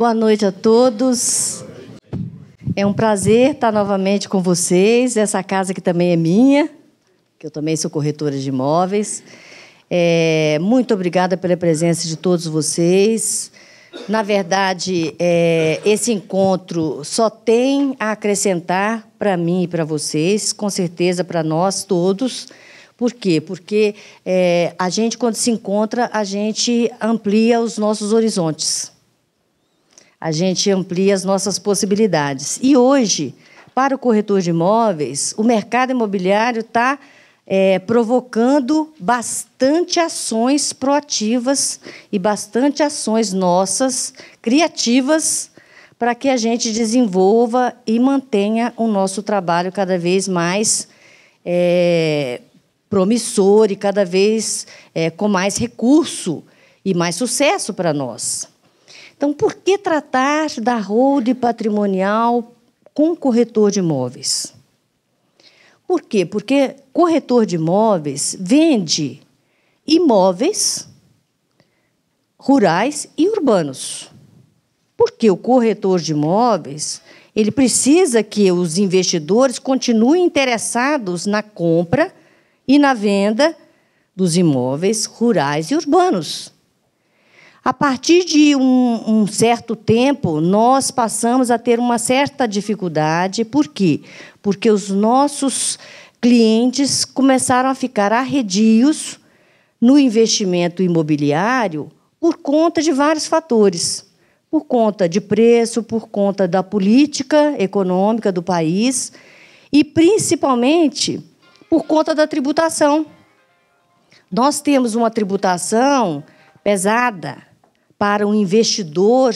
Boa noite a todos. É um prazer estar novamente com vocês. Essa casa que também é minha, que eu também sou corretora de imóveis. É, muito obrigada pela presença de todos vocês. Na verdade, é, esse encontro só tem a acrescentar para mim e para vocês, com certeza para nós todos. Por quê? Porque é, a gente, quando se encontra, a gente amplia os nossos horizontes a gente amplia as nossas possibilidades. E hoje, para o corretor de imóveis, o mercado imobiliário está é, provocando bastante ações proativas e bastante ações nossas, criativas, para que a gente desenvolva e mantenha o nosso trabalho cada vez mais é, promissor e cada vez é, com mais recurso e mais sucesso para nós. Então, por que tratar da hold patrimonial com corretor de imóveis? Por quê? Porque corretor de imóveis vende imóveis rurais e urbanos. Porque o corretor de imóveis, ele precisa que os investidores continuem interessados na compra e na venda dos imóveis rurais e urbanos. A partir de um, um, certo tempo, nós passamos a ter uma certa dificuldade. Por quê? Porque os nossos clientes começaram a ficar arredios no investimento imobiliário por conta de vários fatores. Por conta de preço, por conta da política econômica do país e, principalmente, por conta da tributação. Nós temos uma tributação pesada para um investidor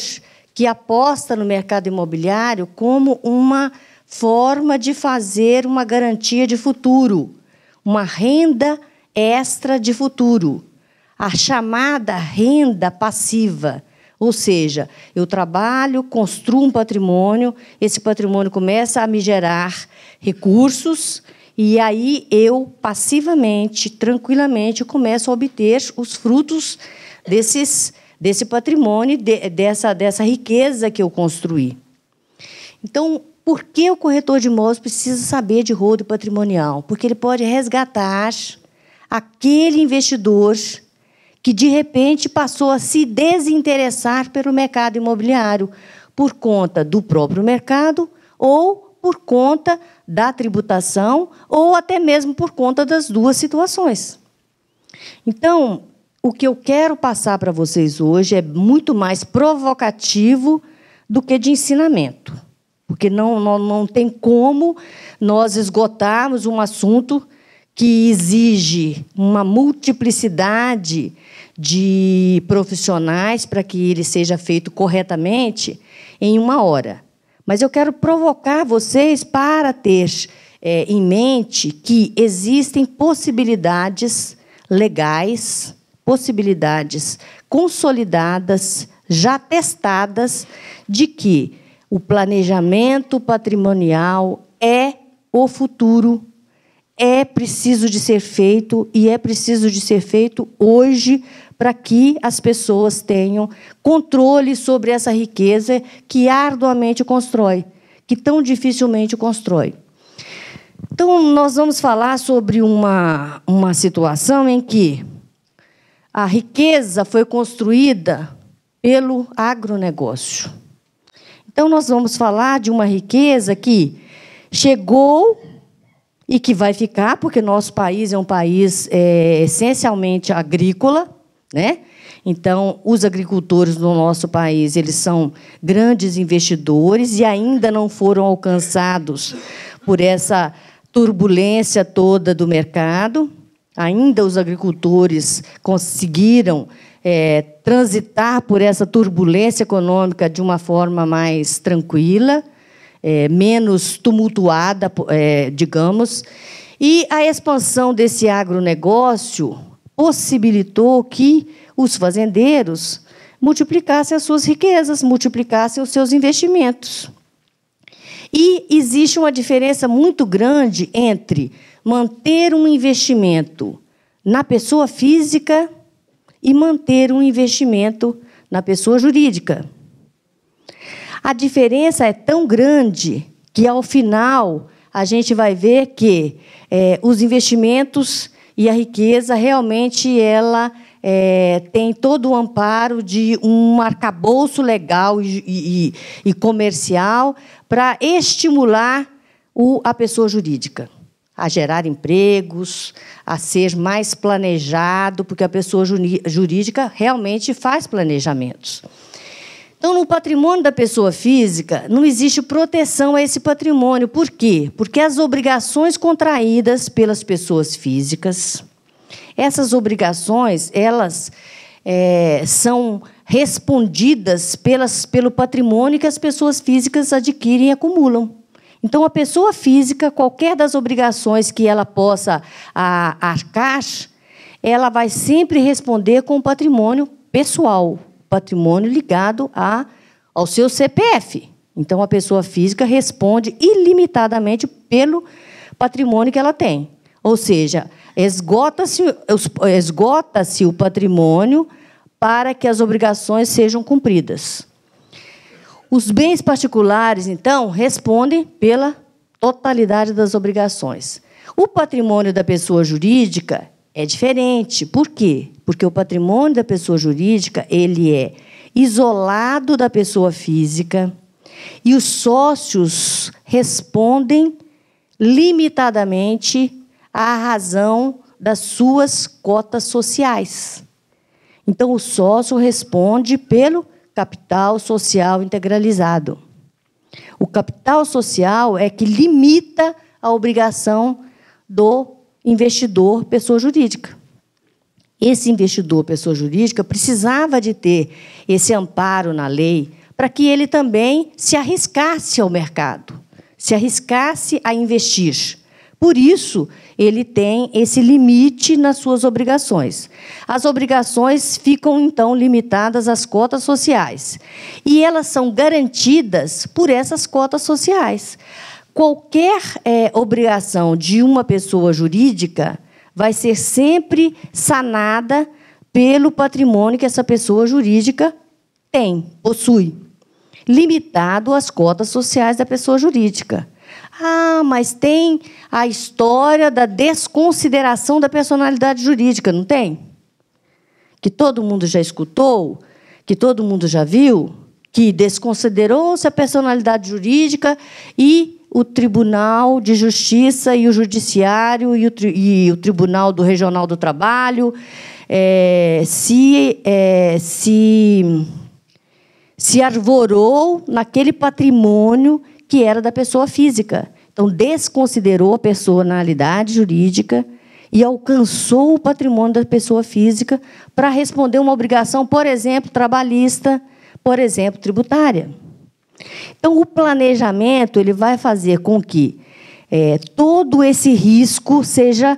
que aposta no mercado imobiliário como uma forma de fazer uma garantia de futuro, uma renda extra de futuro, a chamada renda passiva. Ou seja, eu trabalho, construo um patrimônio, esse patrimônio começa a me gerar recursos e aí eu passivamente, tranquilamente, começo a obter os frutos desses recursos desse patrimônio, de, dessa, dessa riqueza que eu construí. Então, por que o corretor de imóveis precisa saber de rodo patrimonial? Porque ele pode resgatar aquele investidor que, de repente, passou a se desinteressar pelo mercado imobiliário por conta do próprio mercado ou por conta da tributação ou até mesmo por conta das duas situações. Então, o que eu quero passar para vocês hoje é muito mais provocativo do que de ensinamento. Porque não, não, não tem como nós esgotarmos um assunto que exige uma multiplicidade de profissionais para que ele seja feito corretamente em uma hora. Mas eu quero provocar vocês para ter é, em mente que existem possibilidades legais possibilidades consolidadas, já testadas, de que o planejamento patrimonial é o futuro, é preciso de ser feito e é preciso de ser feito hoje para que as pessoas tenham controle sobre essa riqueza que arduamente constrói, que tão dificilmente constrói. Então, nós vamos falar sobre uma, uma situação em que a riqueza foi construída pelo agronegócio. Então, nós vamos falar de uma riqueza que chegou e que vai ficar, porque nosso país é um país é, essencialmente agrícola, né? Então, os agricultores no nosso país, eles são grandes investidores e ainda não foram alcançados por essa turbulência toda do mercado. Ainda os agricultores conseguiram é, transitar por essa turbulência econômica de uma forma mais tranquila, é, menos tumultuada, é, digamos. E a expansão desse agronegócio possibilitou que os fazendeiros multiplicassem as suas riquezas, multiplicassem os seus investimentos. E existe uma diferença muito grande entre manter um investimento na pessoa física e manter um investimento na pessoa jurídica. A diferença é tão grande que, ao final, a gente vai ver que é, os investimentos e a riqueza realmente ela é, tem todo o amparo de um arcabouço legal e, e, e comercial para estimular o, a pessoa jurídica a gerar empregos, a ser mais planejado, porque a pessoa jurídica realmente faz planejamentos. Então, no patrimônio da pessoa física, não existe proteção a esse patrimônio. Por quê? Porque as obrigações contraídas pelas pessoas físicas, essas obrigações, elas é, são respondidas pelas, pelo patrimônio que as pessoas físicas adquirem e acumulam. Então, a pessoa física, qualquer das obrigações que ela possa ah, arcar, ela vai sempre responder com o patrimônio pessoal, patrimônio ligado a, ao seu CPF. Então, a pessoa física responde ilimitadamente pelo patrimônio que ela tem. Ou seja, esgota-se esgota -se o patrimônio para que as obrigações sejam cumpridas. Os bens particulares, então, respondem pela totalidade das obrigações. O patrimônio da pessoa jurídica é diferente. Por quê? Porque o patrimônio da pessoa jurídica, ele é isolado da pessoa física e os sócios respondem limitadamente à razão das suas cotas sociais. Então, o sócio responde pelo capital social integralizado. O capital social é que limita a obrigação do investidor pessoa jurídica. Esse investidor pessoa jurídica precisava de ter esse amparo na lei para que ele também se arriscasse ao mercado, se arriscasse a investir. Por isso, ele tem esse limite nas suas obrigações. As obrigações ficam, então, limitadas às cotas sociais. E elas são garantidas por essas cotas sociais. Qualquer é, obrigação de uma pessoa jurídica vai ser sempre sanada pelo patrimônio que essa pessoa jurídica tem, possui, limitado às cotas sociais da pessoa jurídica. Ah, mas tem a história da desconsideração da personalidade jurídica, não tem? Que todo mundo já escutou, que todo mundo já viu, que desconsiderou-se a personalidade jurídica e o Tribunal de Justiça e o Judiciário e o, tri e o Tribunal do Regional do Trabalho é, se, é, se, se arvorou naquele patrimônio que era da pessoa física. Então, desconsiderou a personalidade jurídica e alcançou o patrimônio da pessoa física para responder uma obrigação, por exemplo, trabalhista, por exemplo, tributária. Então, o planejamento ele vai fazer com que é, todo esse risco seja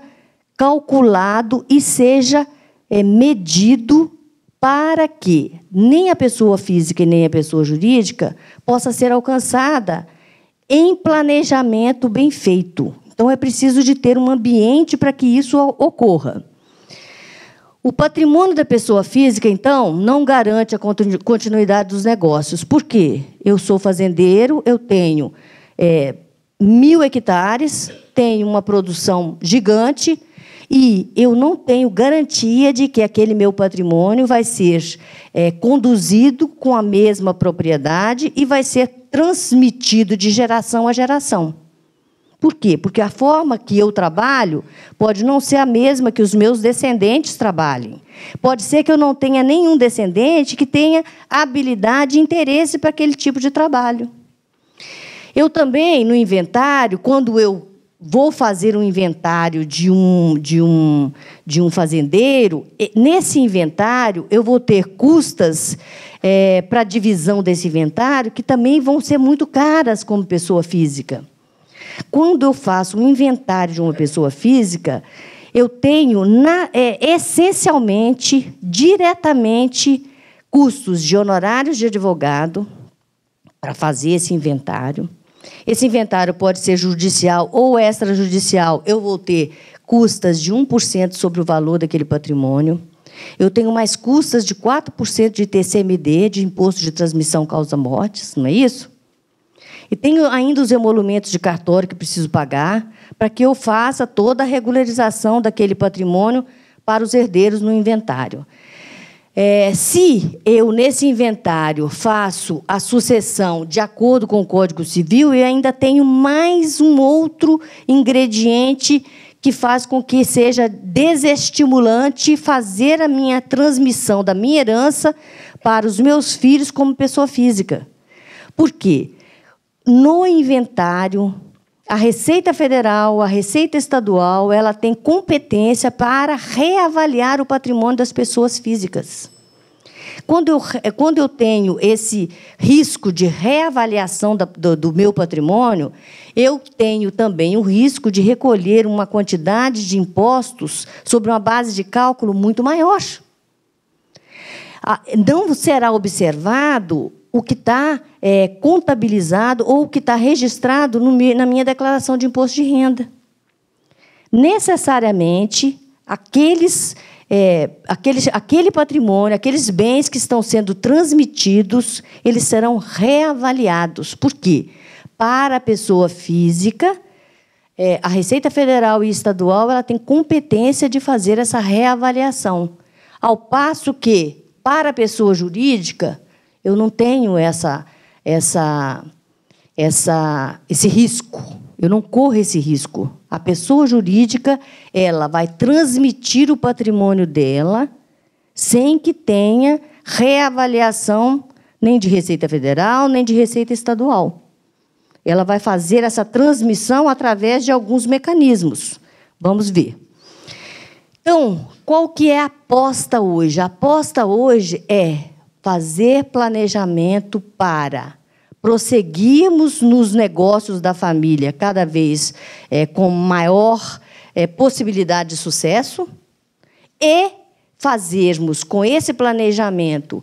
calculado e seja é, medido para que nem a pessoa física e nem a pessoa jurídica possa ser alcançada em planejamento bem feito. Então, é preciso de ter um ambiente para que isso ocorra. O patrimônio da pessoa física, então, não garante a continuidade dos negócios. Por quê? Eu sou fazendeiro, eu tenho é, mil hectares, tenho uma produção gigante, e eu não tenho garantia de que aquele meu patrimônio vai ser é, conduzido com a mesma propriedade e vai ser transmitido de geração a geração. Por quê? Porque a forma que eu trabalho pode não ser a mesma que os meus descendentes trabalhem. Pode ser que eu não tenha nenhum descendente que tenha habilidade e interesse para aquele tipo de trabalho. Eu também, no inventário, quando eu vou fazer um inventário de um, de um, de um fazendeiro, nesse inventário eu vou ter custas é, para divisão desse inventário que também vão ser muito caras como pessoa física. Quando eu faço um inventário de uma pessoa física, eu tenho na, é, essencialmente, diretamente, custos de honorários de advogado para fazer esse inventário esse inventário pode ser judicial ou extrajudicial. Eu vou ter custas de 1% sobre o valor daquele patrimônio. Eu tenho mais custas de 4% de TCMD, de imposto de transmissão causa mortes, não é isso? E tenho ainda os emolumentos de cartório que preciso pagar para que eu faça toda a regularização daquele patrimônio para os herdeiros no inventário. É, se eu, nesse inventário, faço a sucessão de acordo com o Código Civil, eu ainda tenho mais um outro ingrediente que faz com que seja desestimulante fazer a minha transmissão da minha herança para os meus filhos como pessoa física. Por quê? No inventário, a Receita Federal, a Receita Estadual, ela tem competência para reavaliar o patrimônio das pessoas físicas. Quando eu, quando eu tenho esse risco de reavaliação da, do, do meu patrimônio, eu tenho também o risco de recolher uma quantidade de impostos sobre uma base de cálculo muito maior. Ah, não será observado o que está é, contabilizado ou o que está registrado no, na minha declaração de imposto de renda. Necessariamente, aqueles, é, aqueles, aquele patrimônio, aqueles bens que estão sendo transmitidos, eles serão reavaliados. Por quê? Para a pessoa física, é, a Receita Federal e Estadual ela tem competência de fazer essa reavaliação. Ao passo que, para a pessoa jurídica, eu não tenho essa, essa, essa, esse risco. Eu não corro esse risco. A pessoa jurídica, ela vai transmitir o patrimônio dela sem que tenha reavaliação nem de Receita Federal, nem de Receita Estadual. Ela vai fazer essa transmissão através de alguns mecanismos. Vamos ver. Então, qual que é a aposta hoje? A aposta hoje é fazer planejamento para prosseguirmos nos negócios da família cada vez é, com maior é, possibilidade de sucesso e fazermos com esse planejamento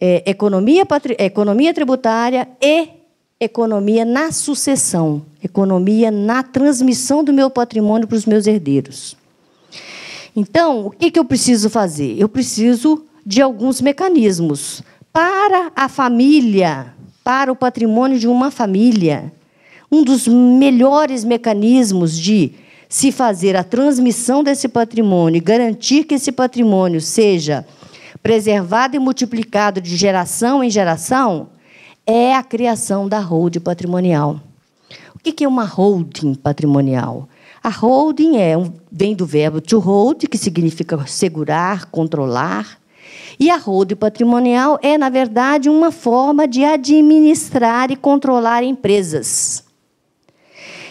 é, economia, economia tributária e economia na sucessão, economia na transmissão do meu patrimônio para os meus herdeiros. Então, o que, que eu preciso fazer? Eu preciso de alguns mecanismos para a família, para o patrimônio de uma família. Um dos melhores mecanismos de se fazer a transmissão desse patrimônio, garantir que esse patrimônio seja preservado e multiplicado de geração em geração, é a criação da holding patrimonial. O que é uma holding patrimonial? A holding é, vem do verbo to hold, que significa segurar, controlar. E a holding patrimonial é, na verdade, uma forma de administrar e controlar empresas.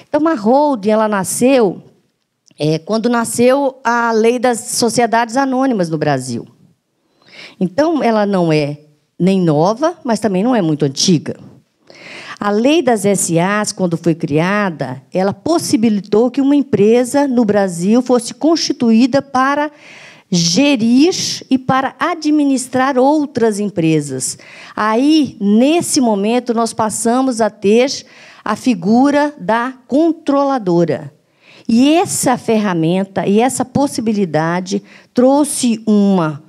Então, a holding ela nasceu é, quando nasceu a lei das sociedades anônimas no Brasil. Então, ela não é nem nova, mas também não é muito antiga. A lei das SAs, quando foi criada, ela possibilitou que uma empresa no Brasil fosse constituída para gerir e para administrar outras empresas. Aí, nesse momento, nós passamos a ter a figura da controladora. E essa ferramenta e essa possibilidade trouxe uma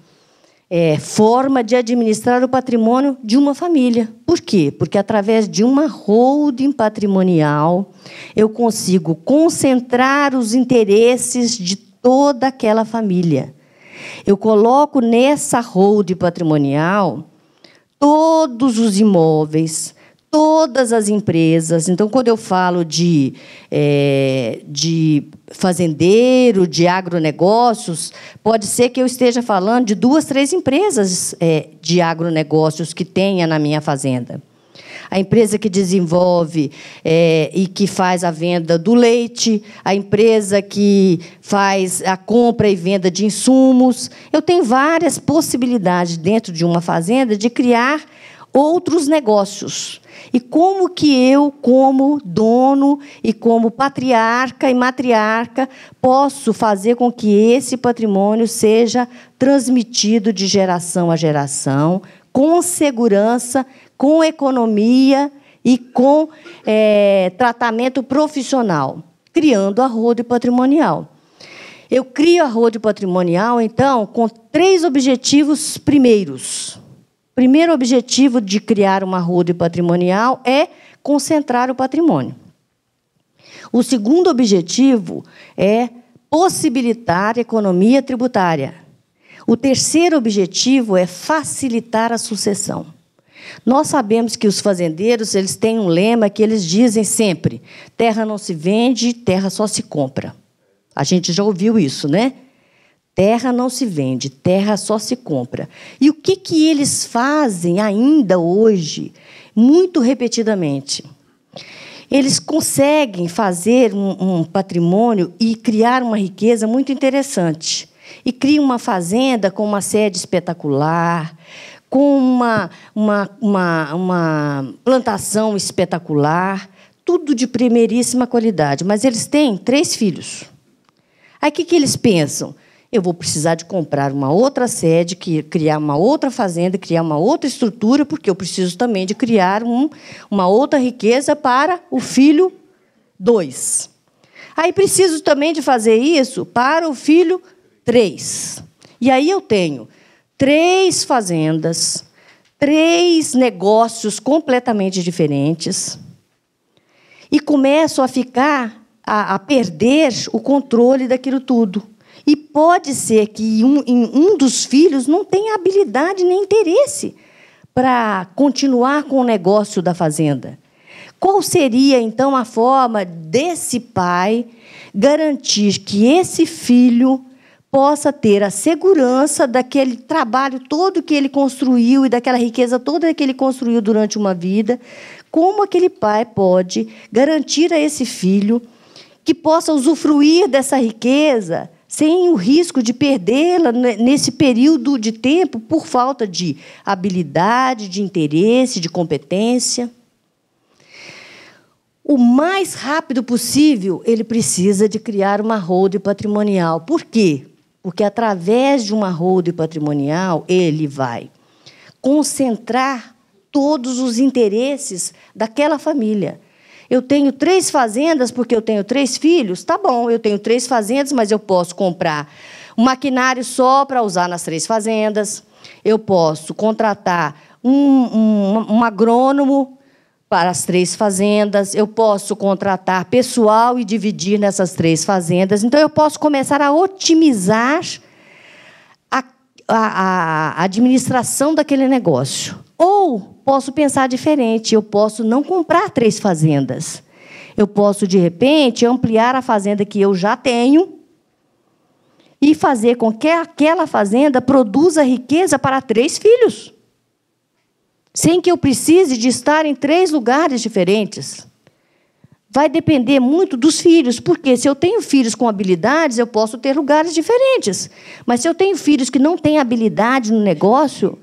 é, forma de administrar o patrimônio de uma família. Por quê? Porque através de uma holding patrimonial eu consigo concentrar os interesses de toda aquela família. Eu coloco nessa hold patrimonial todos os imóveis, todas as empresas. Então, quando eu falo de, é, de fazendeiro, de agronegócios, pode ser que eu esteja falando de duas, três empresas é, de agronegócios que tenha na minha fazenda a empresa que desenvolve é, e que faz a venda do leite, a empresa que faz a compra e venda de insumos. Eu tenho várias possibilidades dentro de uma fazenda de criar outros negócios. E como que eu, como dono e como patriarca e matriarca, posso fazer com que esse patrimônio seja transmitido de geração a geração, com segurança com economia e com é, tratamento profissional, criando a rede patrimonial. Eu crio a rede patrimonial, então, com três objetivos primeiros. Primeiro objetivo de criar uma rede patrimonial é concentrar o patrimônio. O segundo objetivo é possibilitar economia tributária. O terceiro objetivo é facilitar a sucessão. Nós sabemos que os fazendeiros eles têm um lema que eles dizem sempre: terra não se vende, terra só se compra. A gente já ouviu isso, né? Terra não se vende, terra só se compra. E o que, que eles fazem ainda hoje, muito repetidamente? Eles conseguem fazer um, um patrimônio e criar uma riqueza muito interessante. E criam uma fazenda com uma sede espetacular, com uma, uma, uma, uma plantação espetacular, tudo de primeiríssima qualidade. Mas eles têm três filhos. Aí o que, que eles pensam? eu vou precisar de comprar uma outra sede, criar uma outra fazenda, criar uma outra estrutura, porque eu preciso também de criar um, uma outra riqueza para o filho 2. Aí preciso também de fazer isso para o filho 3. E aí eu tenho três fazendas, três negócios completamente diferentes e começam a ficar, a, a perder o controle daquilo tudo. E pode ser que um, um dos filhos não tenha habilidade nem interesse para continuar com o negócio da fazenda. Qual seria então a forma desse pai garantir que esse filho possa ter a segurança daquele trabalho todo que ele construiu e daquela riqueza toda que ele construiu durante uma vida, como aquele pai pode garantir a esse filho que possa usufruir dessa riqueza sem o risco de perdê-la nesse período de tempo por falta de habilidade, de interesse, de competência? o mais rápido possível, ele precisa de criar uma holding patrimonial. Por quê? Porque através de uma holding patrimonial, ele vai concentrar todos os interesses daquela família. Eu tenho três fazendas porque eu tenho três filhos? Tá bom, eu tenho três fazendas, mas eu posso comprar um maquinário só para usar nas três fazendas. Eu posso contratar um, um, um agrônomo para as três fazendas, eu posso contratar pessoal e dividir nessas três fazendas. Então, eu posso começar a otimizar a, a, a administração daquele negócio. Ou posso pensar diferente, eu posso não comprar três fazendas. Eu posso, de repente, ampliar a fazenda que eu já tenho e fazer com que aquela fazenda produza riqueza para três filhos sem que eu precise de estar em três lugares diferentes. Vai depender muito dos filhos, porque se eu tenho filhos com habilidades, eu posso ter lugares diferentes. Mas se eu tenho filhos que não têm habilidade no negócio,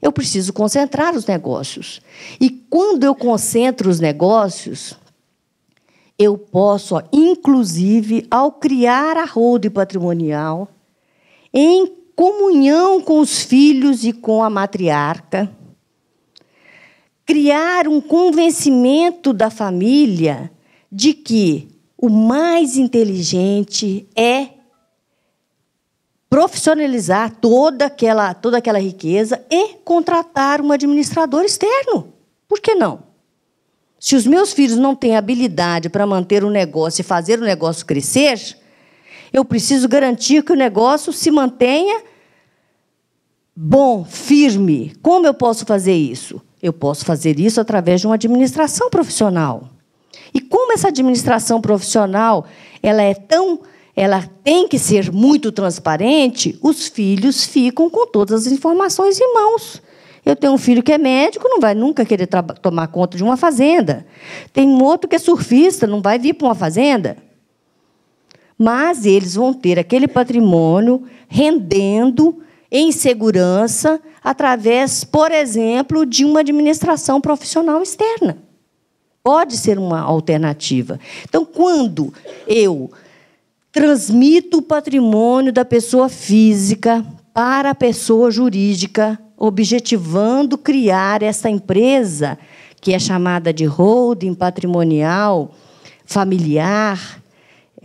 eu preciso concentrar os negócios. E quando eu concentro os negócios, eu posso, inclusive, ao criar a holding patrimonial, em comunhão com os filhos e com a matriarca, criar um convencimento da família de que o mais inteligente é profissionalizar toda aquela, toda aquela riqueza e contratar um administrador externo. Por que não? Se os meus filhos não têm habilidade para manter o negócio e fazer o negócio crescer, eu preciso garantir que o negócio se mantenha bom, firme. Como eu posso fazer isso? Eu posso fazer isso através de uma administração profissional. E como essa administração profissional, ela é tão, ela tem que ser muito transparente, os filhos ficam com todas as informações em mãos. Eu tenho um filho que é médico, não vai nunca querer tomar conta de uma fazenda. Tem um outro que é surfista, não vai vir para uma fazenda. Mas eles vão ter aquele patrimônio rendendo em segurança através, por exemplo, de uma administração profissional externa. Pode ser uma alternativa. Então, quando eu transmito o patrimônio da pessoa física para a pessoa jurídica, objetivando criar essa empresa que é chamada de holding patrimonial familiar,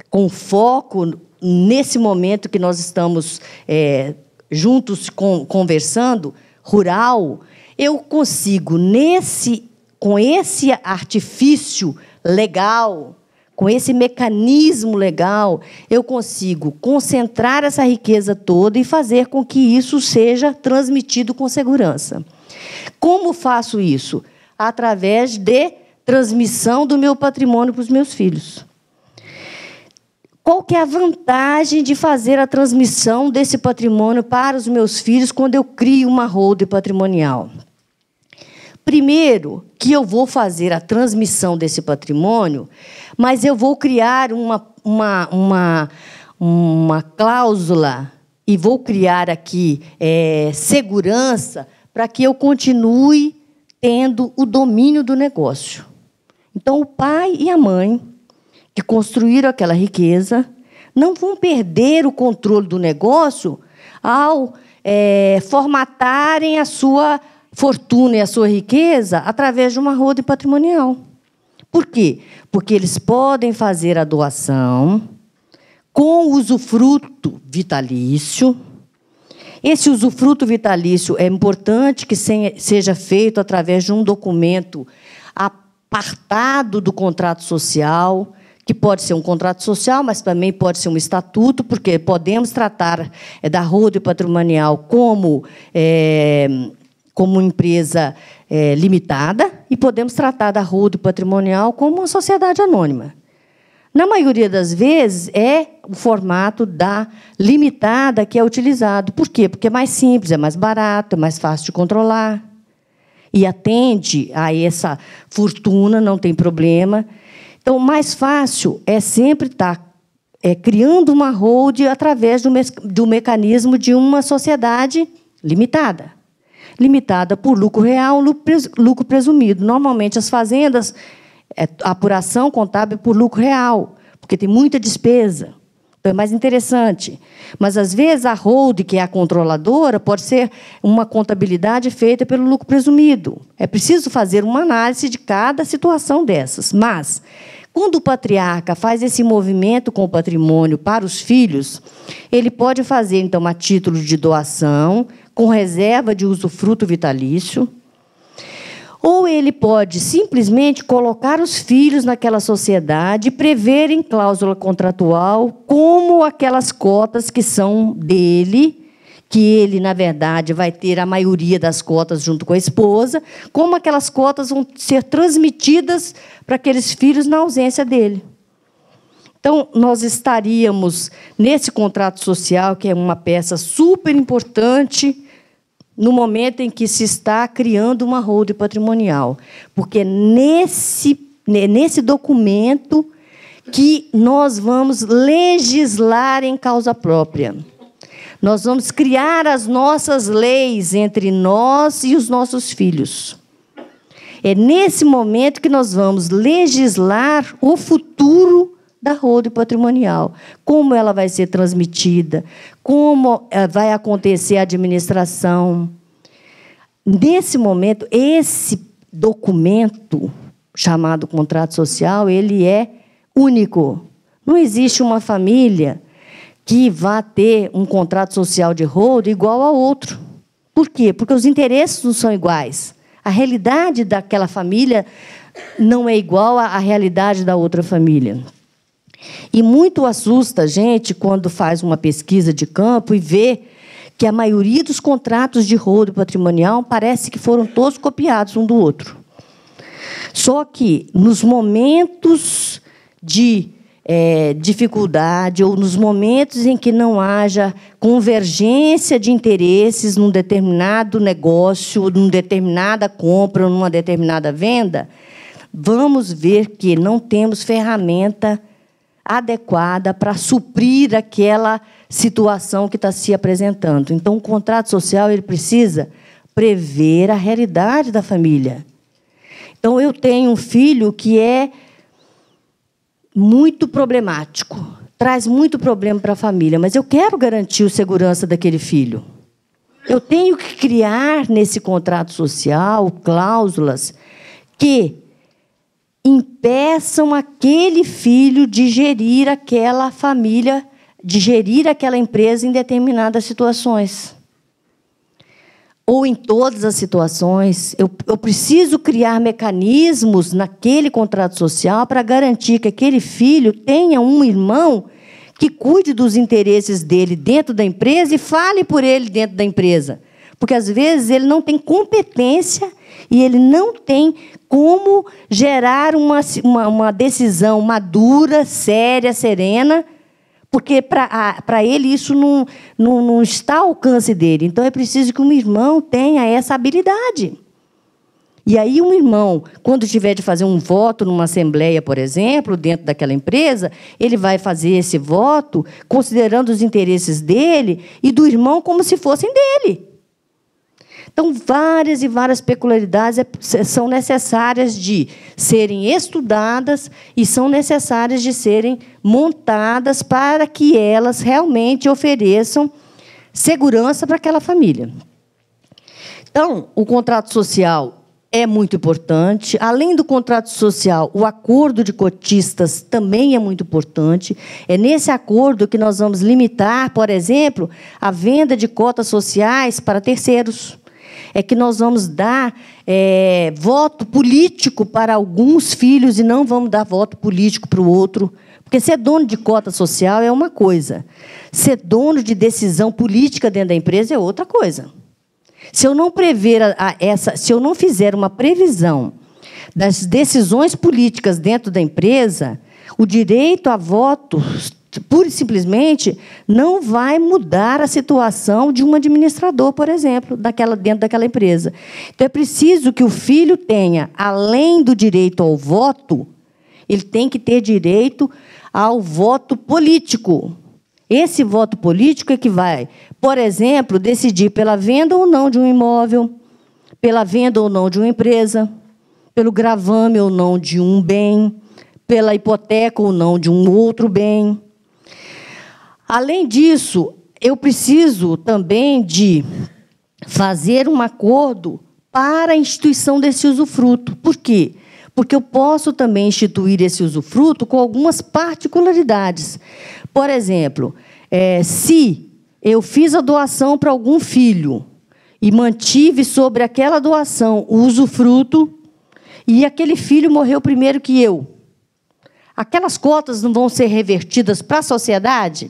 com foco nesse momento que nós estamos é, juntos com, conversando, rural, eu consigo, nesse, com esse artifício legal, com esse mecanismo legal, eu consigo concentrar essa riqueza toda e fazer com que isso seja transmitido com segurança. Como faço isso? Através de transmissão do meu patrimônio para os meus filhos. Qual que é a vantagem de fazer a transmissão desse patrimônio para os meus filhos quando eu crio uma holding patrimonial? Primeiro, que eu vou fazer a transmissão desse patrimônio, mas eu vou criar uma, uma, uma, uma cláusula e vou criar aqui é, segurança para que eu continue tendo o domínio do negócio. Então, o pai e a mãe que construíram aquela riqueza não vão perder o controle do negócio ao é, formatarem a sua fortuna e a sua riqueza através de uma roda patrimonial. Por quê? Porque eles podem fazer a doação com usufruto vitalício. Esse usufruto vitalício é importante que seja feito através de um documento apartado do contrato social, que pode ser um contrato social, mas também pode ser um estatuto, porque podemos tratar eh, da rodo patrimonial como, é, como empresa é, limitada e podemos tratar da rodo patrimonial como uma sociedade anônima. Na maioria das vezes, é o formato da limitada que é utilizado. Por quê? Porque é mais simples, é mais barato, é mais fácil de controlar. E atende a essa fortuna, não tem problema. Então, mais fácil é sempre estar tá, é, criando uma hold através do, do mecanismo de uma sociedade limitada. Limitada por lucro real, lucro, lucro presumido. Normalmente, as fazendas, é, apuração contábil por lucro real, porque tem muita despesa é mais interessante. Mas às vezes a hold, que é a controladora, pode ser uma contabilidade feita pelo lucro presumido. É preciso fazer uma análise de cada situação dessas. Mas quando o patriarca faz esse movimento com o patrimônio para os filhos, ele pode fazer, então, a título de doação, com reserva de usufruto vitalício, ou ele pode simplesmente colocar os filhos naquela sociedade e prever em cláusula contratual como aquelas cotas que são dele, que ele, na verdade, vai ter a maioria das cotas junto com a esposa, como aquelas cotas vão ser transmitidas para aqueles filhos na ausência dele. Então, nós estaríamos nesse contrato social, que é uma peça super importante no momento em que se está criando uma holding patrimonial, porque nesse né, nesse documento que nós vamos legislar em causa própria. Nós vamos criar as nossas leis entre nós e os nossos filhos. É nesse momento que nós vamos legislar o futuro da rodo patrimonial, como ela vai ser transmitida, como eh, vai acontecer a administração. Nesse momento, esse documento chamado contrato social, ele é único. Não existe uma família que vá ter um contrato social de rodo igual a outro. Por quê? Porque os interesses não são iguais. A realidade daquela família não é igual à realidade da outra família. E muito assusta a gente quando faz uma pesquisa de campo e vê que a maioria dos contratos de rodo patrimonial parece que foram todos copiados um do outro. Só que nos momentos de é, dificuldade ou nos momentos em que não haja convergência de interesses num determinado negócio, numa determinada compra, numa determinada venda, vamos ver que não temos ferramenta adequada para suprir aquela situação que está se apresentando. Então, o contrato social ele precisa prever a realidade da família. Então, eu tenho um filho que é muito problemático, traz muito problema para a família, mas eu quero garantir a segurança daquele filho. Eu tenho que criar nesse contrato social cláusulas que impeçam aquele filho de gerir aquela família, de gerir aquela empresa em determinadas situações. Ou em todas as situações, eu, eu preciso criar mecanismos naquele contrato social para garantir que aquele filho tenha um irmão que cuide dos interesses dele dentro da empresa e fale por ele dentro da empresa. Porque às vezes ele não tem competência e ele não tem como gerar uma, uma, uma decisão madura, séria, serena, porque para ele isso não, não, não está ao alcance dele. Então é preciso que um irmão tenha essa habilidade. E aí, um irmão, quando tiver de fazer um voto numa assembleia, por exemplo, dentro daquela empresa, ele vai fazer esse voto considerando os interesses dele e do irmão como se fossem dele. Então, várias e várias peculiaridades é, são necessárias de serem estudadas e são necessárias de serem montadas para que elas realmente ofereçam segurança para aquela família. Então, o contrato social é muito importante. Além do contrato social, o acordo de cotistas também é muito importante. É nesse acordo que nós vamos limitar, por exemplo, a venda de cotas sociais para terceiros é que nós vamos dar é, voto político para alguns filhos e não vamos dar voto político para o outro. Porque ser dono de cota social é uma coisa, ser dono de decisão política dentro da empresa é outra coisa. Se eu não prever a, a essa, se eu não fizer uma previsão das decisões políticas dentro da empresa, o direito a voto pura e simplesmente não vai mudar a situação de um administrador, por exemplo, daquela, dentro daquela empresa. Então é preciso que o filho tenha, além do direito ao voto, ele tem que ter direito ao voto político. Esse voto político é que vai, por exemplo, decidir pela venda ou não de um imóvel, pela venda ou não de uma empresa, pelo gravame ou não de um bem, pela hipoteca ou não de um outro bem. Além disso, eu preciso também de fazer um acordo para a instituição desse usufruto. Por quê? Porque eu posso também instituir esse usufruto com algumas particularidades. Por exemplo, é, se eu fiz a doação para algum filho e mantive sobre aquela doação o usufruto, e aquele filho morreu primeiro que eu, aquelas cotas não vão ser revertidas para a sociedade?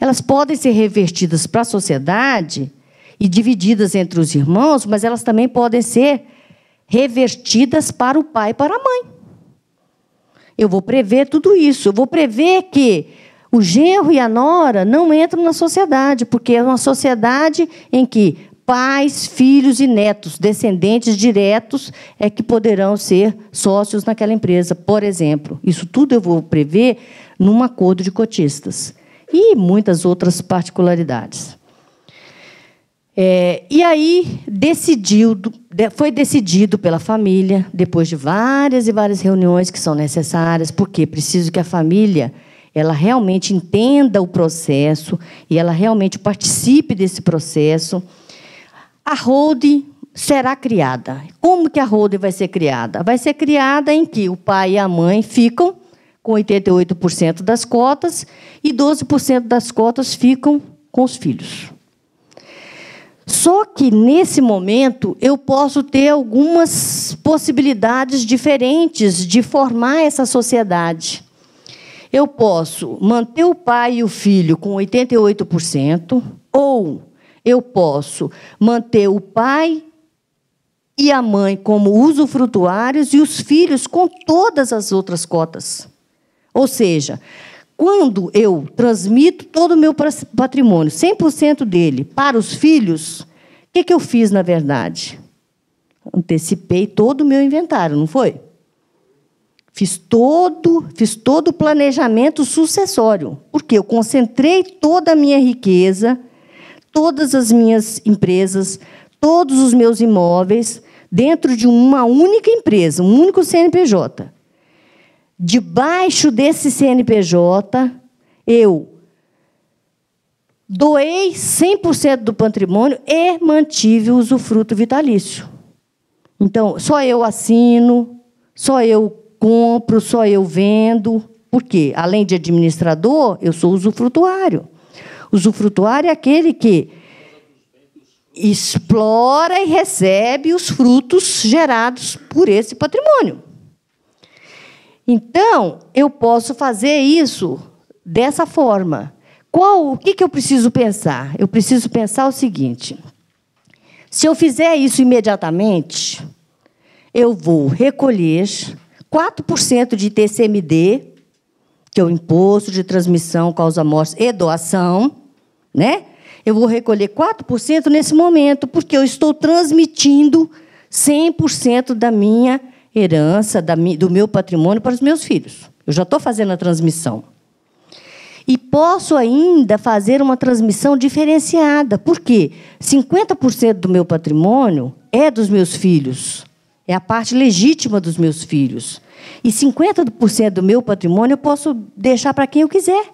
elas podem ser revertidas para a sociedade e divididas entre os irmãos, mas elas também podem ser revertidas para o pai e para a mãe. Eu vou prever tudo isso. Eu vou prever que o genro e a nora não entram na sociedade, porque é uma sociedade em que pais, filhos e netos, descendentes diretos, é que poderão ser sócios naquela empresa, por exemplo. Isso tudo eu vou prever num acordo de cotistas e muitas outras particularidades. É, e aí decidiu, foi decidido pela família, depois de várias e várias reuniões que são necessárias, porque preciso que a família ela realmente entenda o processo e ela realmente participe desse processo. A holding será criada. Como que a holding vai ser criada? Vai ser criada em que o pai e a mãe ficam com 88% das cotas e 12% das cotas ficam com os filhos. Só que nesse momento eu posso ter algumas possibilidades diferentes de formar essa sociedade. Eu posso manter o pai e o filho com 88%, ou eu posso manter o pai e a mãe como usufrutuários e os filhos com todas as outras cotas. Ou seja, quando eu transmito todo o meu patrimônio, 100% dele, para os filhos, o que, que eu fiz, na verdade? Antecipei todo o meu inventário, não foi? Fiz todo, fiz todo o planejamento sucessório, porque eu concentrei toda a minha riqueza, todas as minhas empresas, todos os meus imóveis, dentro de uma única empresa, um único CNPJ debaixo desse CNPJ, eu doei 100% do patrimônio e mantive o usufruto vitalício. Então, só eu assino, só eu compro, só eu vendo. Por quê? Além de administrador, eu sou usufrutuário. Usufrutuário é aquele que explora e recebe os frutos gerados por esse patrimônio. Então, eu posso fazer isso dessa forma. Qual, o que, que eu preciso pensar? Eu preciso pensar o seguinte: se eu fizer isso imediatamente, eu vou recolher 4% de TCMD, que é o imposto de transmissão, causa morte e doação, né? Eu vou recolher 4% nesse momento, porque eu estou transmitindo 100% da minha herança da, do meu patrimônio para os meus filhos. Eu já estou fazendo a transmissão. E posso ainda fazer uma transmissão diferenciada, porque 50% do meu patrimônio é dos meus filhos, é a parte legítima dos meus filhos. E 50% do meu patrimônio eu posso deixar para quem eu quiser.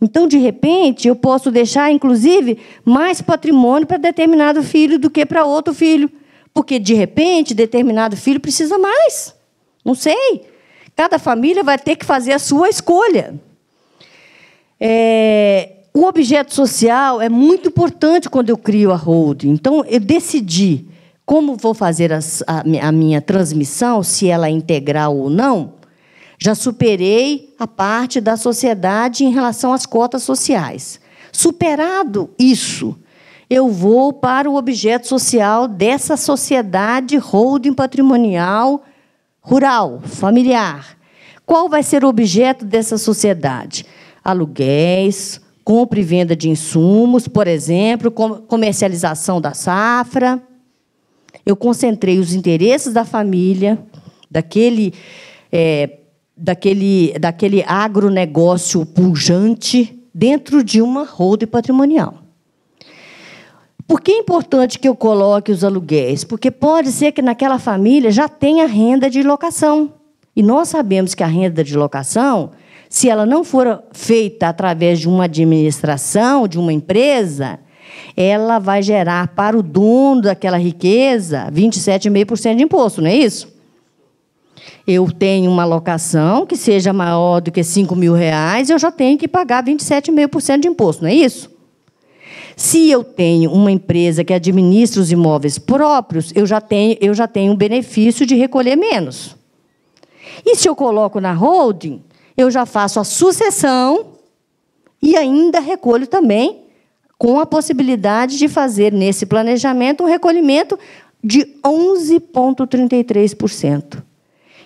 Então, de repente, eu posso deixar, inclusive, mais patrimônio para determinado filho do que para outro filho. Porque, de repente, determinado filho precisa mais. Não sei. Cada família vai ter que fazer a sua escolha. É, o objeto social é muito importante quando eu crio a holding. Então, eu decidi como vou fazer a, a, a minha transmissão, se ela é integral ou não. Já superei a parte da sociedade em relação às cotas sociais. Superado isso, eu vou para o objeto social dessa sociedade holding patrimonial rural, familiar. Qual vai ser o objeto dessa sociedade? Aluguéis, compra e venda de insumos, por exemplo, comercialização da safra. Eu concentrei os interesses da família, daquele, é, daquele, daquele agronegócio pujante, dentro de uma holding patrimonial. Por que é importante que eu coloque os aluguéis? Porque pode ser que naquela família já tenha renda de locação. E nós sabemos que a renda de locação, se ela não for feita através de uma administração, de uma empresa, ela vai gerar para o dono daquela riqueza 27,5% de imposto, não é isso? Eu tenho uma locação que seja maior do que 5 mil reais, eu já tenho que pagar 27,5% de imposto, não é isso? Se eu tenho uma empresa que administra os imóveis próprios, eu já tenho, eu já tenho um benefício de recolher menos. E se eu coloco na holding, eu já faço a sucessão e ainda recolho também, com a possibilidade de fazer nesse planejamento um recolhimento de 11,33%.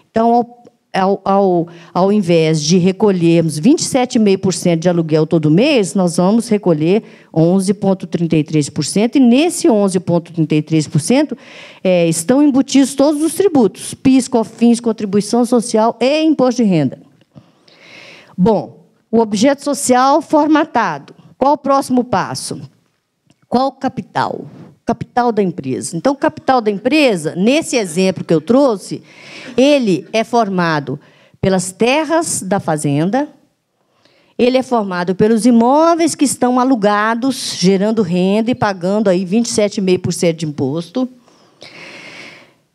Então, ao ao, ao, ao invés de recolhermos 27,5% de aluguel todo mês, nós vamos recolher 11,33%. E nesse 11,33% é, estão embutidos todos os tributos: PIS, COFINS, contribuição social e imposto de renda. Bom, o objeto social formatado. Qual o próximo passo? Qual o capital? capital da empresa. Então, o capital da empresa, nesse exemplo que eu trouxe, ele é formado pelas terras da fazenda, ele é formado pelos imóveis que estão alugados, gerando renda e pagando aí 27,5% de imposto.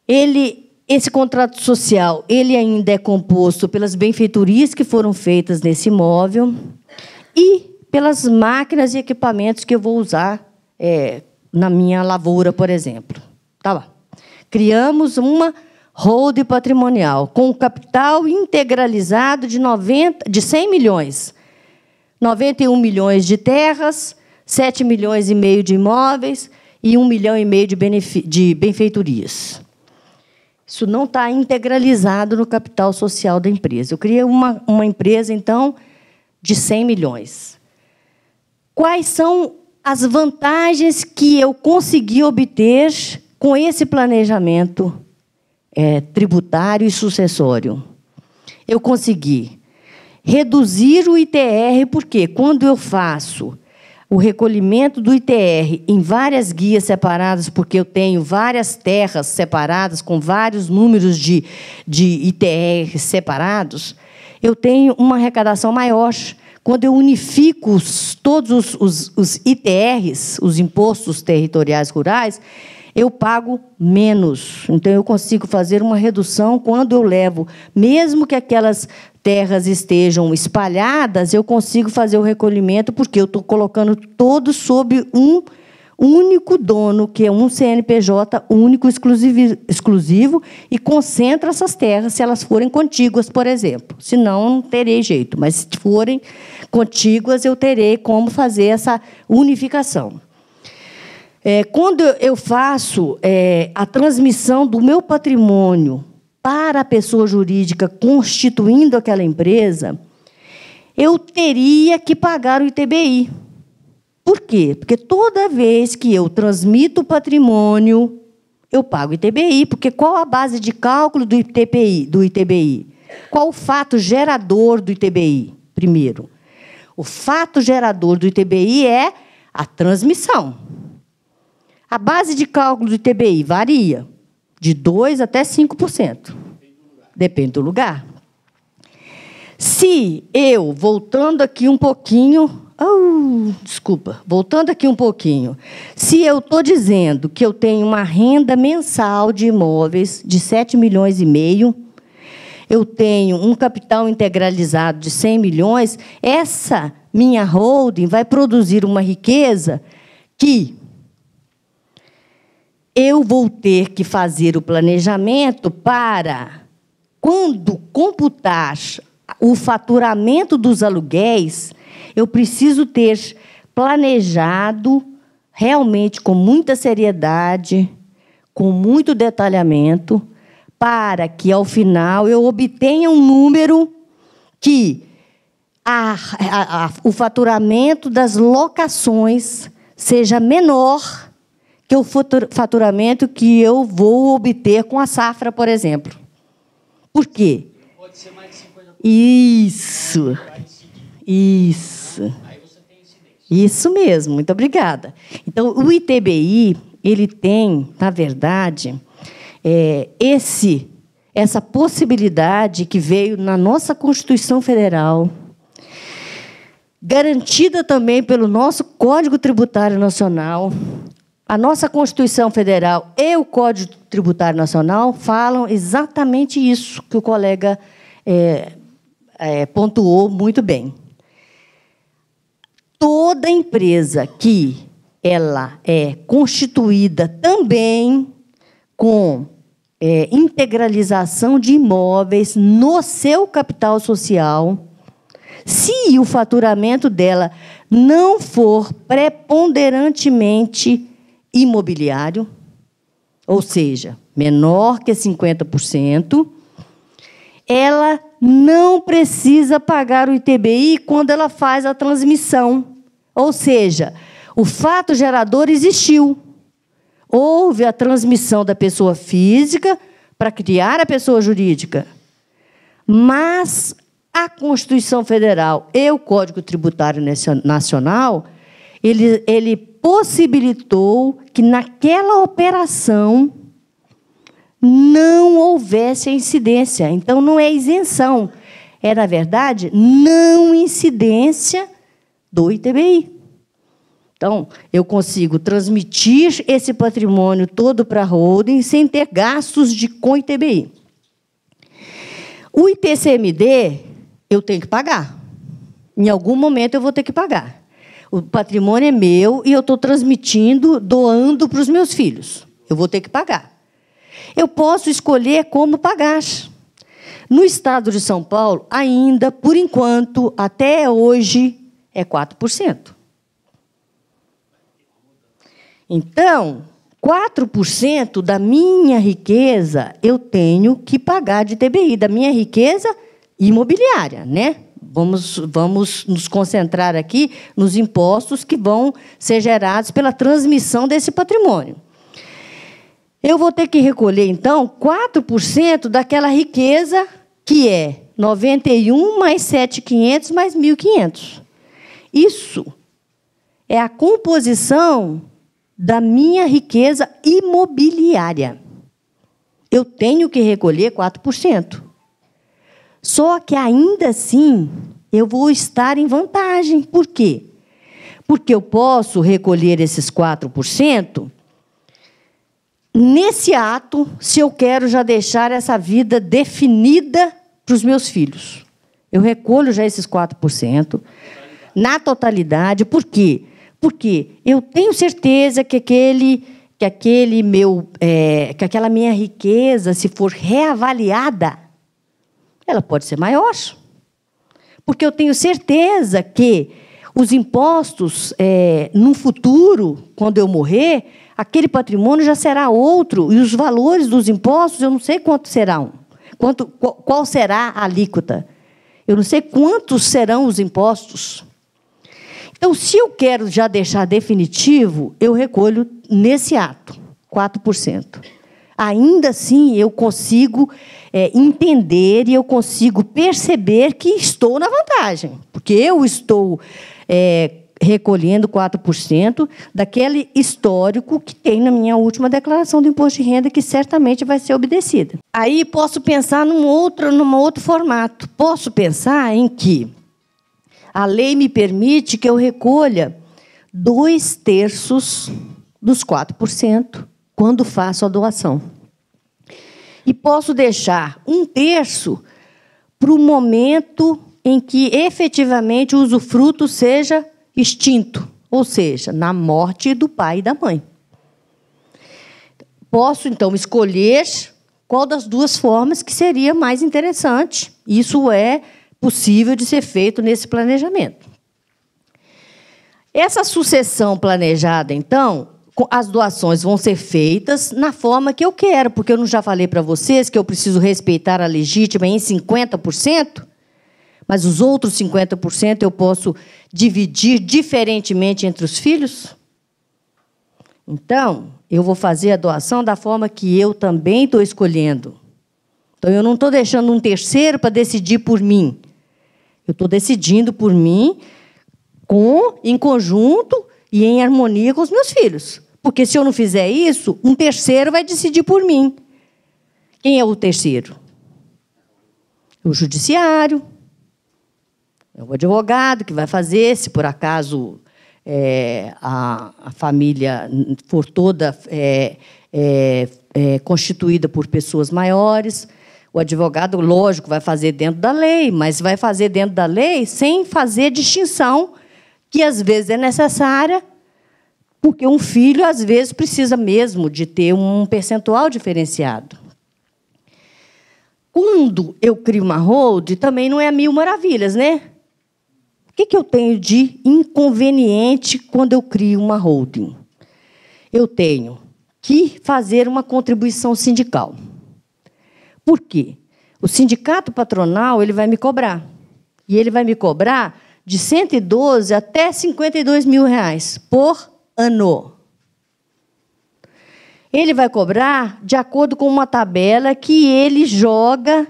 Ele esse contrato social, ele ainda é composto pelas benfeitorias que foram feitas nesse imóvel e pelas máquinas e equipamentos que eu vou usar é, na minha lavoura, por exemplo. Tá lá. Criamos uma hold patrimonial com capital integralizado de, 90, de 100 milhões. 91 milhões de terras, 7 milhões e meio de imóveis e 1 milhão e meio de, de benfeitorias. Isso não está integralizado no capital social da empresa. Eu criei uma, uma empresa, então, de 100 milhões. Quais são as vantagens que eu consegui obter com esse planejamento é, tributário e sucessório. Eu consegui reduzir o ITR, porque quando eu faço o recolhimento do ITR em várias guias separadas, porque eu tenho várias terras separadas, com vários números de, de ITR separados, eu tenho uma arrecadação maior quando eu unifico todos os, os, os ITRs, os impostos territoriais rurais, eu pago menos. Então, eu consigo fazer uma redução quando eu levo, mesmo que aquelas terras estejam espalhadas, eu consigo fazer o recolhimento, porque eu estou colocando todos sob um único dono, que é um CNPJ único, exclusivo, exclusivo, e concentra essas terras se elas forem contíguas, por exemplo. Senão, não terei jeito, mas se forem contíguas, eu terei como fazer essa unificação. É, quando eu faço é, a transmissão do meu patrimônio para a pessoa jurídica constituindo aquela empresa, eu teria que pagar o ITBI por quê? Porque toda vez que eu transmito o patrimônio, eu pago ITBI, porque qual a base de cálculo do ITBI? Do ITBI? Qual o fato gerador do ITBI? Primeiro, o fato gerador do ITBI é a transmissão. A base de cálculo do ITBI varia de 2 até 5%. Depende do lugar. Se eu, voltando aqui um pouquinho Oh, desculpa, voltando aqui um pouquinho. Se eu estou dizendo que eu tenho uma renda mensal de imóveis de 7 milhões e meio, eu tenho um capital integralizado de 100 milhões, essa minha holding vai produzir uma riqueza que eu vou ter que fazer o planejamento para, quando computar o faturamento dos aluguéis, eu preciso ter planejado realmente com muita seriedade, com muito detalhamento, para que ao final eu obtenha um número que a, a, a, o faturamento das locações seja menor que o faturamento que eu vou obter com a safra, por exemplo. Por quê? Pode ser mais de 50%. Isso. Isso. Isso. Isso mesmo, muito obrigada. Então, o ITBI, ele tem, na verdade, é, esse essa possibilidade que veio na nossa Constituição Federal, garantida também pelo nosso Código Tributário Nacional. A nossa Constituição Federal e o Código Tributário Nacional falam exatamente isso que o colega é, é, pontuou muito bem toda empresa que ela é constituída também com é, integralização de imóveis no seu capital social, se o faturamento dela não for preponderantemente imobiliário, ou seja, menor que 50%, ela não precisa pagar o ITBI quando ela faz a transmissão. Ou seja, o fato gerador existiu. Houve a transmissão da pessoa física para criar a pessoa jurídica. Mas a Constituição Federal e o Código Tributário Nacional, ele, ele possibilitou que naquela operação não houvesse a incidência. Então, não é isenção. É, na verdade, não incidência do ITBI. Então, eu consigo transmitir esse patrimônio todo para a holding sem ter gastos de com ITBI. O ITCMD eu tenho que pagar. Em algum momento eu vou ter que pagar. O patrimônio é meu e eu estou transmitindo, doando para os meus filhos. Eu vou ter que pagar. Eu posso escolher como pagar. No estado de São Paulo, ainda, por enquanto, até hoje, é 4%. Então, 4% da minha riqueza eu tenho que pagar de TBI, da minha riqueza imobiliária, né? Vamos, vamos nos concentrar aqui nos impostos que vão ser gerados pela transmissão desse patrimônio eu vou ter que recolher, então, 4% daquela riqueza que é 91 mais 7,500 mais 1.500. Isso é a composição da minha riqueza imobiliária. Eu tenho que recolher 4%. Só que ainda assim, eu vou estar em vantagem. Por quê? Porque eu posso recolher esses 4% nesse ato se eu quero já deixar essa vida definida para os meus filhos. Eu recolho já esses 4% na totalidade. Por quê? Porque eu tenho certeza que aquele, que aquele meu, é, que aquela minha riqueza, se for reavaliada, ela pode ser maior. Porque eu tenho certeza que os impostos, é, no futuro, quando eu morrer, aquele patrimônio já será outro e os valores dos impostos eu não sei quanto serão, quanto, qual será a alíquota, eu não sei quantos serão os impostos. Então, se eu quero já deixar definitivo, eu recolho nesse ato 4%. Ainda assim, eu consigo é, entender e eu consigo perceber que estou na vantagem, porque eu estou é, recolhendo 4% daquele histórico que tem na minha última declaração do imposto de renda, que certamente vai ser obedecida. Aí posso pensar num outro, num outro formato. Posso pensar em que a lei me permite que eu recolha dois terços dos 4% quando faço a doação. E posso deixar um terço para o momento em que efetivamente o usufruto seja extinto, ou seja, na morte do pai e da mãe. Posso, então, escolher qual das duas formas que seria mais interessante. Isso é possível de ser feito nesse planejamento. Essa sucessão planejada, então, as doações vão ser feitas na forma que eu quero, porque eu não já falei para vocês que eu preciso respeitar a legítima em 50%? mas os outros 50% eu posso dividir diferentemente entre os filhos? Então, eu vou fazer a doação da forma que eu também estou escolhendo. Então, eu não estou deixando um terceiro para decidir por mim. Eu estou decidindo por mim com, em conjunto e em harmonia com os meus filhos. Porque se eu não fizer isso, um terceiro vai decidir por mim. Quem é o terceiro? O judiciário, é o advogado que vai fazer, se por acaso é, a, a, família for toda é, é, é, constituída por pessoas maiores. O advogado, lógico, vai fazer dentro da lei, mas vai fazer dentro da lei sem fazer distinção, que às vezes é necessária, porque um filho, às vezes, precisa mesmo de ter um percentual diferenciado. Quando eu crio uma hold, também não é mil maravilhas, né? O que, que eu tenho de inconveniente quando eu crio uma holding? Eu tenho que fazer uma contribuição sindical. Por quê? O sindicato patronal ele vai me cobrar. E ele vai me cobrar de 112 até 52 mil reais por ano. Ele vai cobrar de acordo com uma tabela que ele joga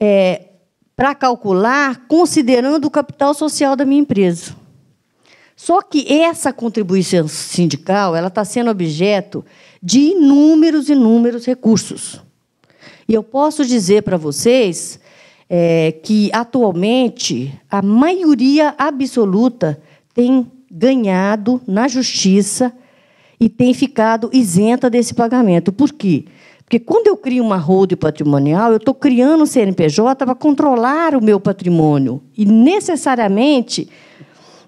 é, para calcular considerando o capital social da minha empresa. Só que essa contribuição sindical ela está sendo objeto de inúmeros, inúmeros recursos. E eu posso dizer para vocês é, que, atualmente, a maioria absoluta tem ganhado na justiça e tem ficado isenta desse pagamento. Por quê? Porque quando eu crio uma holding patrimonial, eu estou criando um CNPJ para controlar o meu patrimônio. E necessariamente,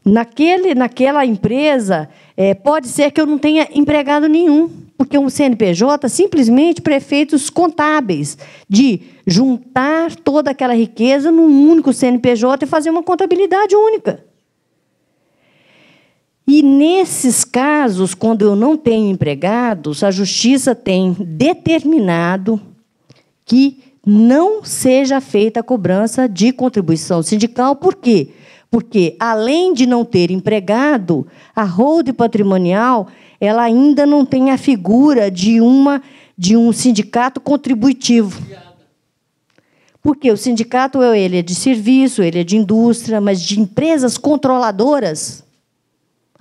naquele, naquela empresa, é, pode ser que eu não tenha empregado nenhum. Porque um CNPJ simplesmente prefeitos contábeis de juntar toda aquela riqueza num único CNPJ e fazer uma contabilidade única. E nesses casos, quando eu não tenho empregados, a justiça tem determinado que não seja feita a cobrança de contribuição sindical. Por quê? Porque, além de não ter empregado, a hold patrimonial ela ainda não tem a figura de, uma, de um sindicato contributivo. Porque o sindicato ele é de serviço, ele é de indústria, mas de empresas controladoras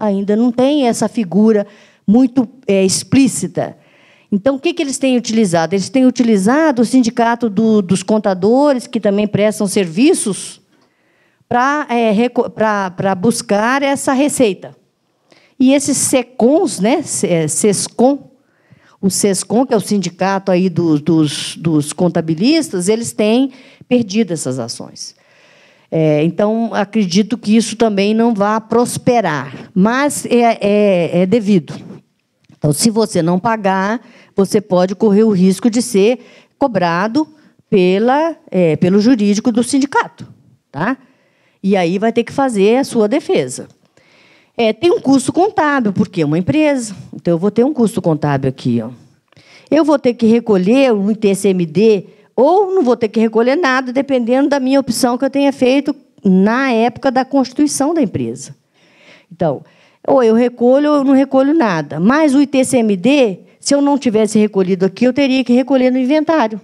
ainda não tem essa figura muito é, explícita. Então, o que, que eles têm utilizado? Eles têm utilizado o sindicato do, dos contadores, que também prestam serviços, para é, buscar essa receita. E esses SECONs, né, é, SESCOM, o SESCON, que é o sindicato aí dos, dos contabilistas, eles têm perdido essas ações. É, então, acredito que isso também não vá prosperar, mas é, é, é devido. Então, se você não pagar, você pode correr o risco de ser cobrado pela, é, pelo jurídico do sindicato. Tá? E aí vai ter que fazer a sua defesa. É, tem um custo contábil, porque é uma empresa. Então, eu vou ter um custo contábil aqui. Ó. Eu vou ter que recolher um ITCMD ou não vou ter que recolher nada, dependendo da minha opção que eu tenha feito na época da constituição da empresa. Então, ou eu recolho ou eu não recolho nada. Mas o ITCMD, se eu não tivesse recolhido aqui, eu teria que recolher no inventário.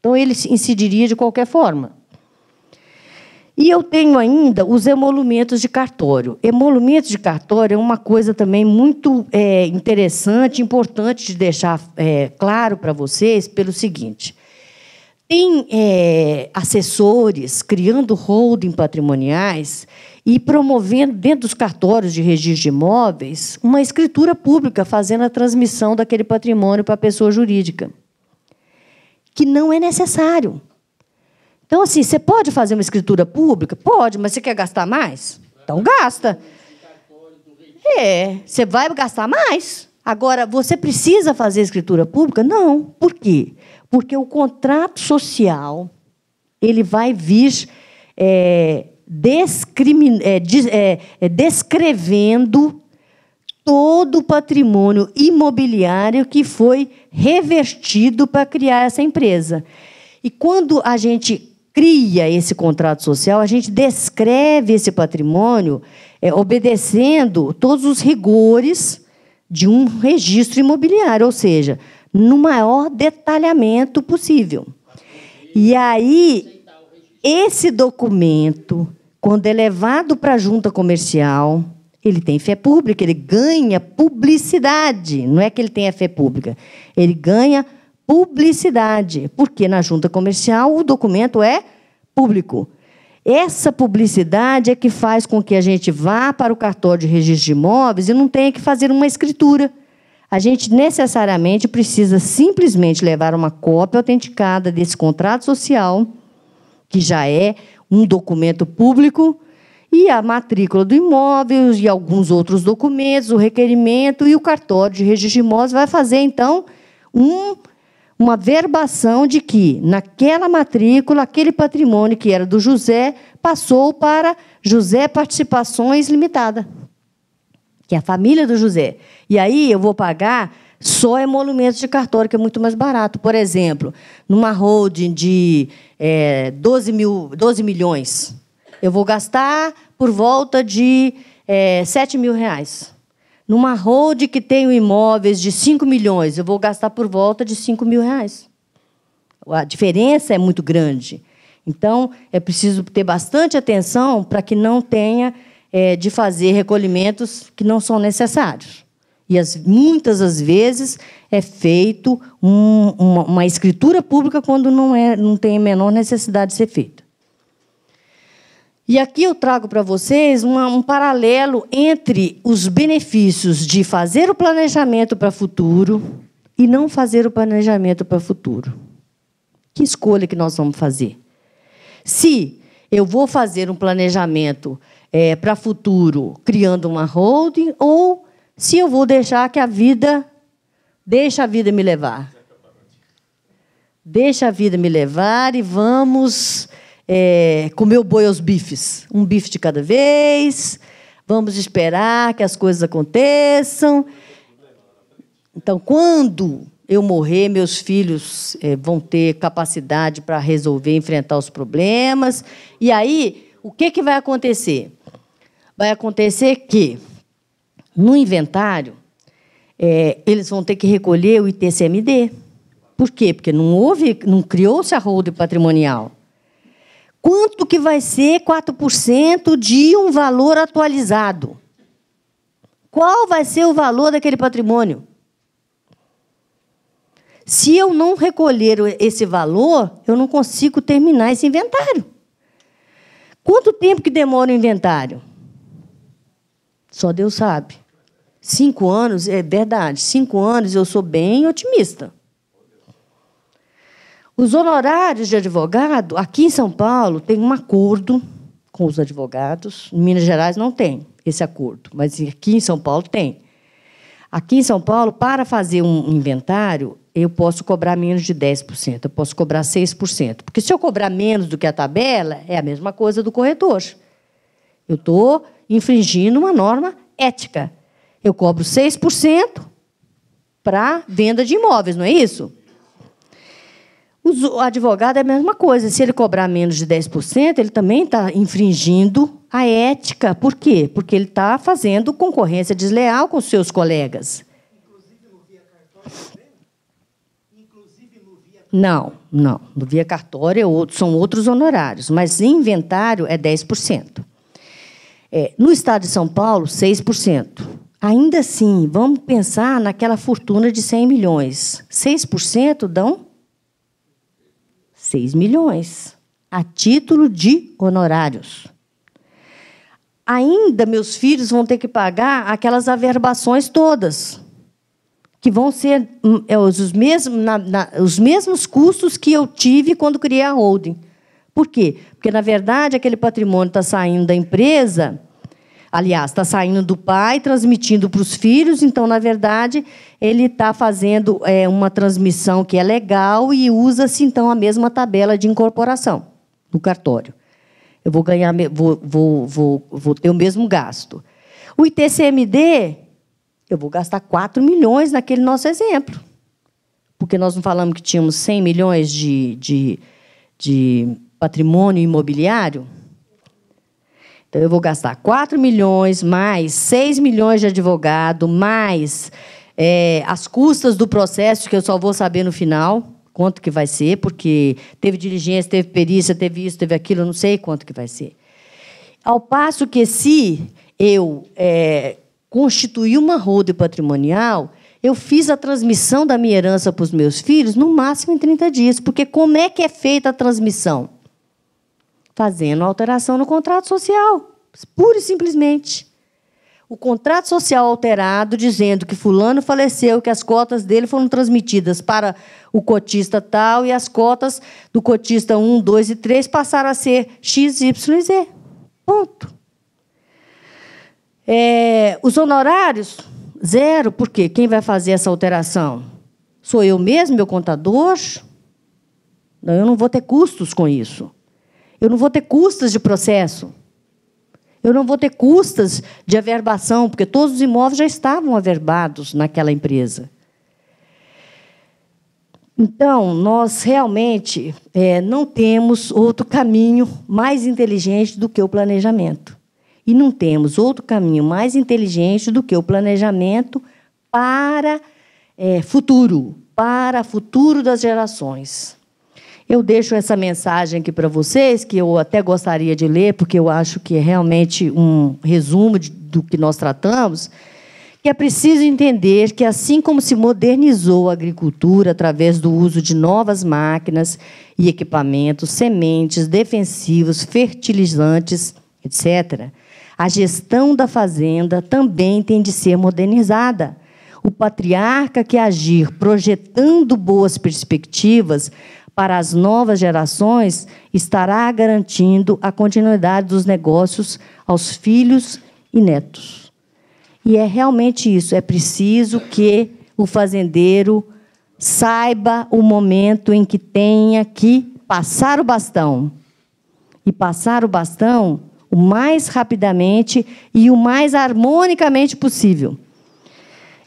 Então, ele incidiria de qualquer forma. E eu tenho ainda os emolumentos de cartório. Emolumentos de cartório é uma coisa também muito é, interessante, importante de deixar é, claro para vocês, pelo seguinte: tem é, assessores criando holding patrimoniais e promovendo, dentro dos cartórios de registro de imóveis, uma escritura pública fazendo a transmissão daquele patrimônio para a pessoa jurídica, que não é necessário. Então, assim, você pode fazer uma escritura pública? Pode, mas você quer gastar mais? Então, gasta. É, você vai gastar mais. Agora, você precisa fazer escritura pública? Não. Por quê? Porque o contrato social ele vai vir é, é, é, é, descrevendo todo o patrimônio imobiliário que foi revertido para criar essa empresa. E quando a gente cria esse contrato social, a gente descreve esse patrimônio é, obedecendo todos os rigores de um registro imobiliário, ou seja, no maior detalhamento possível. E aí, esse documento, quando é levado para a junta comercial, ele tem fé pública, ele ganha publicidade. Não é que ele tenha fé pública, ele ganha publicidade, porque na junta comercial o documento é público. Essa publicidade é que faz com que a gente vá para o cartório de registro de imóveis e não tenha que fazer uma escritura. A gente necessariamente precisa simplesmente levar uma cópia autenticada desse contrato social, que já é um documento público, e a matrícula do imóvel e alguns outros documentos, o requerimento e o cartório de registro de imóveis vai fazer então um uma verbação de que, naquela matrícula, aquele patrimônio que era do José passou para José Participações Limitada, que é a família do José. E aí eu vou pagar só emolumentos de cartório, que é muito mais barato. Por exemplo, numa holding de é, 12, mil, 12 milhões, eu vou gastar por volta de é, 7 mil reais. Numa hold que tenho imóveis de 5 milhões, eu vou gastar por volta de 5 mil reais. A diferença é muito grande. Então, é preciso ter bastante atenção para que não tenha é, de fazer recolhimentos que não são necessários. E as, muitas das vezes é feito um, uma, uma, escritura pública quando não, é, não tem a menor necessidade de ser feita. E aqui eu trago para vocês uma, um paralelo entre os benefícios de fazer o planejamento para o futuro e não fazer o planejamento para o futuro. Que escolha que nós vamos fazer? Se eu vou fazer um planejamento é, para futuro criando uma holding ou se eu vou deixar que a vida deixa a vida me levar. Deixa a vida me levar e vamos é, comer o boi aos bifes, um bife de cada vez. Vamos esperar que as coisas aconteçam. Então, quando eu morrer, meus filhos é, vão ter capacidade para resolver, enfrentar os problemas. E aí, o que, que vai acontecer? Vai acontecer que, no inventário, é, eles vão ter que recolher o ITCMD. Por quê? Porque não houve, não criou-se a holding patrimonial. Quanto que vai ser 4% de um valor atualizado? Qual vai ser o valor daquele patrimônio? Se eu não recolher esse valor, eu não consigo terminar esse inventário. Quanto tempo que demora o inventário? Só Deus sabe. Cinco anos, é verdade, cinco anos eu sou bem otimista. Os honorários de advogado, aqui em São Paulo, tem um acordo com os advogados. Em Minas Gerais não tem esse acordo, mas aqui em São Paulo tem. Aqui em São Paulo, para fazer um inventário, eu posso cobrar menos de 10%, eu posso cobrar 6%. Porque se eu cobrar menos do que a tabela, é a mesma coisa do corretor. Eu estou infringindo uma norma ética. Eu cobro 6% para venda de imóveis, não é isso? O advogado é a mesma coisa. Se ele cobrar menos de 10%, ele também está infringindo a ética. Por quê? Porque ele está fazendo concorrência desleal com seus colegas. Inclusive no via cartório? Inclusive no via cartório. Não, não. No via cartório é são outros honorários, mas inventário é 10%. É, no estado de São Paulo, 6%. Ainda assim, vamos pensar naquela fortuna de 100 milhões. 6% dão 6 milhões a título de honorários. Ainda meus filhos vão ter que pagar aquelas averbações todas, que vão ser hum, é, os mesmos, na, na, os mesmos custos que eu tive quando criei a holding. Por quê? Porque, na verdade, aquele patrimônio está saindo da empresa Aliás, está saindo do pai, transmitindo para os filhos, então, na verdade, ele está fazendo é, uma transmissão que é legal e usa-se, então, a mesma tabela de incorporação no cartório. Eu vou ganhar, vou, vou, vou, vou ter o mesmo gasto. O ITCMD, eu vou gastar 4 milhões naquele nosso exemplo. Porque nós não falamos que tínhamos 100 milhões de, de, de patrimônio imobiliário? Então, eu vou gastar 4 milhões, mais 6 milhões de advogado, mais é, as custas do processo, que eu só vou saber no final quanto que vai ser, porque teve diligência, teve perícia, teve isso, teve aquilo, eu não sei quanto que vai ser. Ao passo que se eu é, constituir uma roda patrimonial, eu fiz a transmissão da minha herança para os meus filhos no máximo em 30 dias, porque como é que é feita a transmissão? fazendo alteração no contrato social, pura e simplesmente. O contrato social alterado dizendo que fulano faleceu, que as cotas dele foram transmitidas para o cotista tal e as cotas do cotista 1, 2 e 3 passaram a ser X, Y e Z. Ponto. É, os honorários, zero, porque quem vai fazer essa alteração? Sou eu mesmo, meu contador? Eu não vou ter custos com isso. Eu não vou ter custas de processo. Eu não vou ter custas de averbação, porque todos os imóveis já estavam averbados naquela empresa. Então, nós realmente é, não temos outro caminho mais inteligente do que o planejamento. E não temos outro caminho mais inteligente do que o planejamento para é, futuro, para futuro das gerações. Eu deixo essa mensagem aqui para vocês, que eu até gostaria de ler, porque eu acho que é realmente um resumo de, do que nós tratamos, que é preciso entender que, assim como se modernizou a agricultura através do uso de novas máquinas e equipamentos, sementes, defensivos, fertilizantes, etc., a gestão da fazenda também tem de ser modernizada. O patriarca que agir projetando boas perspectivas para as novas gerações estará garantindo a continuidade dos negócios aos filhos e netos. E é realmente isso, é preciso que o fazendeiro saiba o momento em que tenha que passar o bastão. E passar o bastão o mais rapidamente e o mais harmonicamente possível.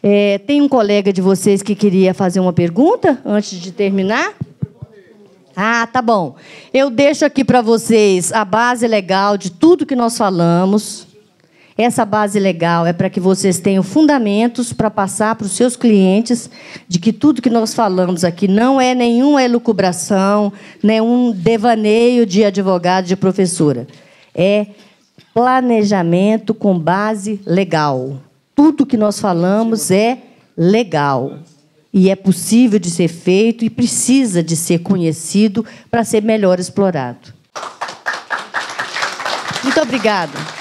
É, tem um colega de vocês que queria fazer uma pergunta antes de terminar? Ah, tá bom. Eu deixo aqui para vocês a base legal de tudo que nós falamos. Essa base legal é para que vocês tenham fundamentos para passar para os seus clientes de que tudo que nós falamos aqui não é nenhuma elucubração, nenhum né, devaneio de advogado, de professora. É planejamento com base legal. Tudo que nós falamos é legal e é possível de ser feito e precisa de ser conhecido para ser melhor explorado. Muito obrigada.